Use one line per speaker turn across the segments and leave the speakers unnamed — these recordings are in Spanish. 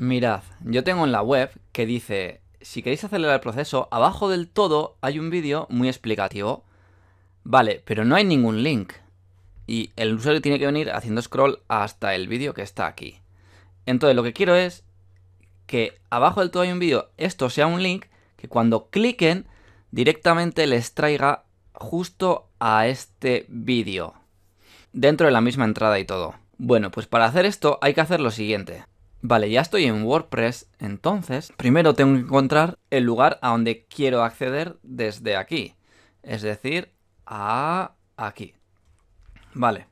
Mirad, yo tengo en la web que dice, si queréis acelerar el proceso, abajo del todo hay un vídeo muy explicativo. Vale, pero no hay ningún link. Y el usuario tiene que venir haciendo scroll hasta el vídeo que está aquí. Entonces lo que quiero es que abajo del todo hay un vídeo, esto sea un link, que cuando cliquen directamente les traiga justo a este vídeo. Dentro de la misma entrada y todo. Bueno, pues para hacer esto hay que hacer lo siguiente. Vale, ya estoy en WordPress, entonces primero tengo que encontrar el lugar a donde quiero acceder desde aquí, es decir, a aquí. Vale,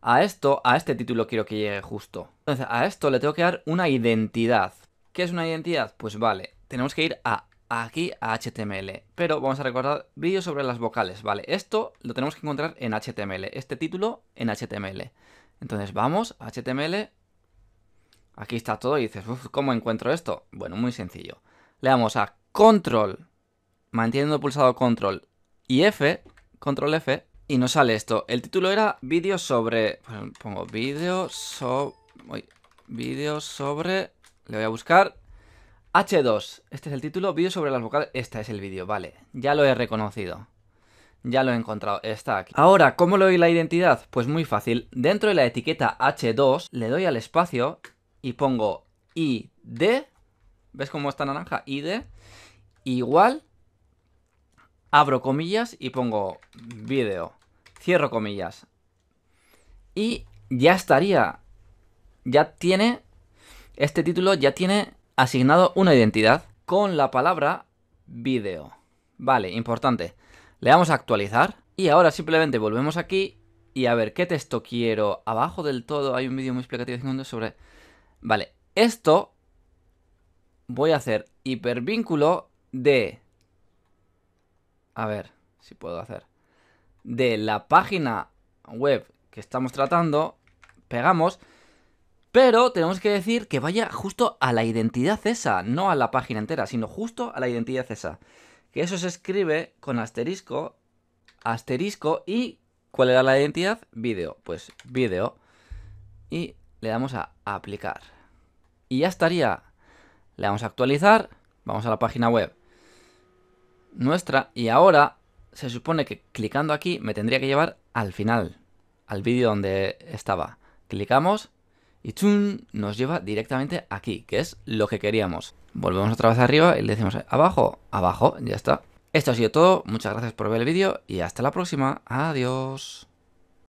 a esto, a este título quiero que llegue justo. Entonces, a esto le tengo que dar una identidad. ¿Qué es una identidad? Pues vale, tenemos que ir a aquí a HTML, pero vamos a recordar vídeos sobre las vocales, ¿vale? Esto lo tenemos que encontrar en HTML, este título en HTML. Entonces vamos a HTML, Aquí está todo y dices, uff, ¿cómo encuentro esto? Bueno, muy sencillo. Le damos a Control, manteniendo pulsado Control y F, Control F, y nos sale esto. El título era vídeo sobre... Pues, pongo vídeo sobre... Vídeo sobre... Le voy a buscar. H2. Este es el título. Vídeo sobre las vocales. Este es el vídeo. Vale. Ya lo he reconocido. Ya lo he encontrado. Está aquí. Ahora, ¿cómo le doy la identidad? Pues muy fácil. Dentro de la etiqueta H2 le doy al espacio y pongo id, ¿ves cómo está naranja? id igual, abro comillas y pongo video, cierro comillas. Y ya estaría, ya tiene, este título ya tiene asignado una identidad con la palabra video. Vale, importante. Le damos a actualizar y ahora simplemente volvemos aquí y a ver qué texto quiero. Abajo del todo hay un vídeo muy explicativo sobre Vale, esto voy a hacer hipervínculo de... A ver, si puedo hacer. De la página web que estamos tratando, pegamos, pero tenemos que decir que vaya justo a la identidad esa, no a la página entera, sino justo a la identidad esa. Que eso se escribe con asterisco, asterisco y... ¿Cuál era la identidad? Vídeo. Pues vídeo. Y le damos a aplicar. Y ya estaría. Le damos a actualizar, vamos a la página web nuestra y ahora se supone que clicando aquí me tendría que llevar al final, al vídeo donde estaba. Clicamos y ¡chun! nos lleva directamente aquí, que es lo que queríamos. Volvemos otra vez arriba y le decimos abajo, abajo, ya está. Esto ha sido todo, muchas gracias por ver el vídeo y hasta la próxima. Adiós.